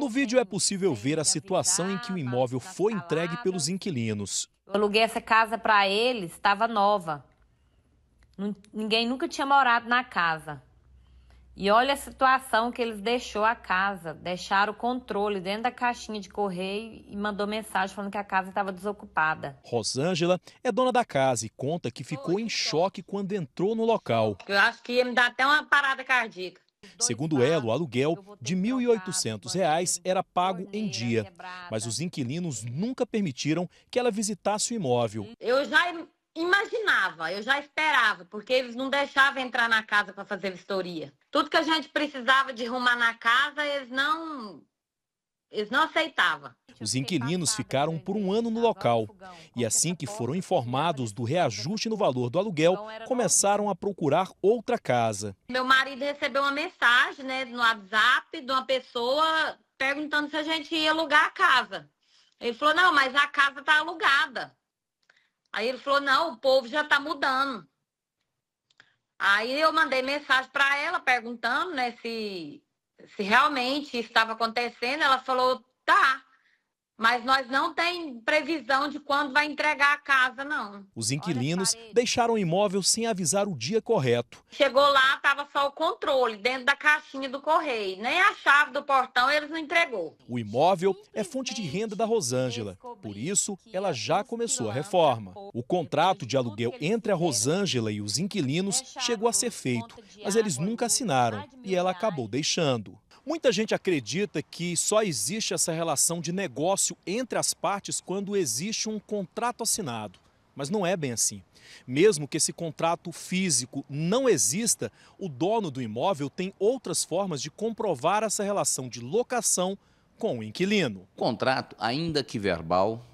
No vídeo é possível ver a situação em que o imóvel foi entregue pelos inquilinos. Eu aluguei essa casa para eles, estava nova. Ninguém nunca tinha morado na casa. E olha a situação que eles deixou a casa, deixaram o controle dentro da caixinha de correio e mandou mensagem falando que a casa estava desocupada. Rosângela é dona da casa e conta que ficou em choque quando entrou no local. Eu acho que ia me dar até uma parada cardíaca. Segundo ela, o aluguel de R$ 1.800 era pago em dia, mas os inquilinos nunca permitiram que ela visitasse o imóvel. Eu já imaginava, eu já esperava, porque eles não deixavam entrar na casa para fazer vistoria. Tudo que a gente precisava de arrumar na casa, eles não eles não aceitavam. Os inquilinos ficaram por um ano no local e assim que foram informados do reajuste no valor do aluguel, começaram a procurar outra casa. Meu marido recebeu uma mensagem né, no WhatsApp de uma pessoa perguntando se a gente ia alugar a casa. Ele falou, não, mas a casa está alugada. Aí ele falou, não, o povo já está mudando. Aí eu mandei mensagem para ela perguntando né, se se realmente estava acontecendo, ela falou: tá, mas nós não tem previsão de quando vai entregar a casa, não. Os inquilinos deixaram o imóvel sem avisar o dia correto. Chegou lá, estava só o controle dentro da caixinha do correio. Nem a chave do portão eles não entregou. O imóvel é fonte de renda da Rosângela. Por isso, ela já começou a é reforma. O contrato de aluguel entre a Rosângela e os inquilinos é chegou a ser feito, mas eles nunca assinaram e ela acabou deixando. Muita gente acredita que só existe essa relação de negócio entre as partes quando existe um contrato assinado. Mas não é bem assim. Mesmo que esse contrato físico não exista, o dono do imóvel tem outras formas de comprovar essa relação de locação com o inquilino. O contrato, ainda que verbal,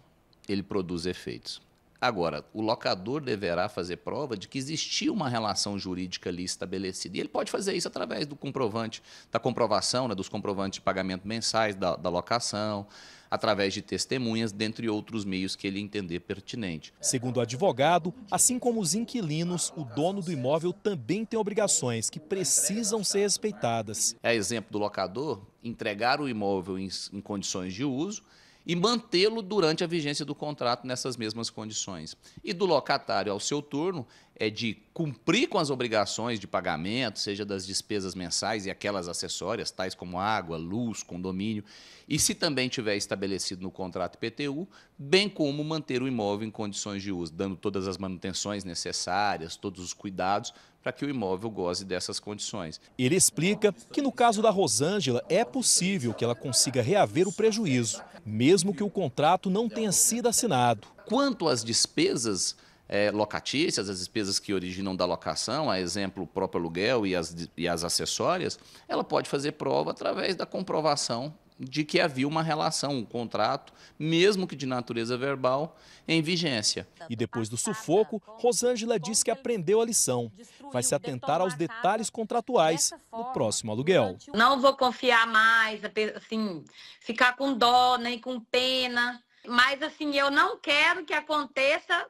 ele produz efeitos. Agora, o locador deverá fazer prova de que existia uma relação jurídica ali estabelecida. E ele pode fazer isso através do comprovante, da comprovação, né, dos comprovantes de pagamento mensais, da, da locação, através de testemunhas, dentre outros meios que ele entender pertinente. Segundo o advogado, assim como os inquilinos, o dono do imóvel também tem obrigações que precisam ser respeitadas. É exemplo do locador entregar o imóvel em, em condições de uso e mantê-lo durante a vigência do contrato nessas mesmas condições. E do locatário ao seu turno é de cumprir com as obrigações de pagamento, seja das despesas mensais e aquelas acessórias, tais como água, luz, condomínio, e se também tiver estabelecido no contrato IPTU, bem como manter o imóvel em condições de uso, dando todas as manutenções necessárias, todos os cuidados para que o imóvel goze dessas condições. Ele explica que no caso da Rosângela é possível que ela consiga reaver o prejuízo, mesmo que o contrato não tenha sido assinado. Quanto às despesas, é, locatícias, as despesas que originam da locação, a exemplo, o próprio aluguel e as, e as acessórias, ela pode fazer prova através da comprovação de que havia uma relação, um contrato, mesmo que de natureza verbal, em vigência. E depois do sufoco, Rosângela diz que aprendeu a lição. Vai se atentar aos detalhes contratuais no próximo aluguel. Não vou confiar mais, assim, ficar com dó, nem com pena. Mas, assim, eu não quero que aconteça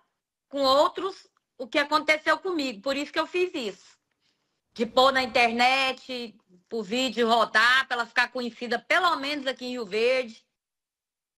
com outros o que aconteceu comigo. Por isso que eu fiz isso. De pôr na internet, o vídeo rodar, para ela ficar conhecida pelo menos aqui em Rio Verde.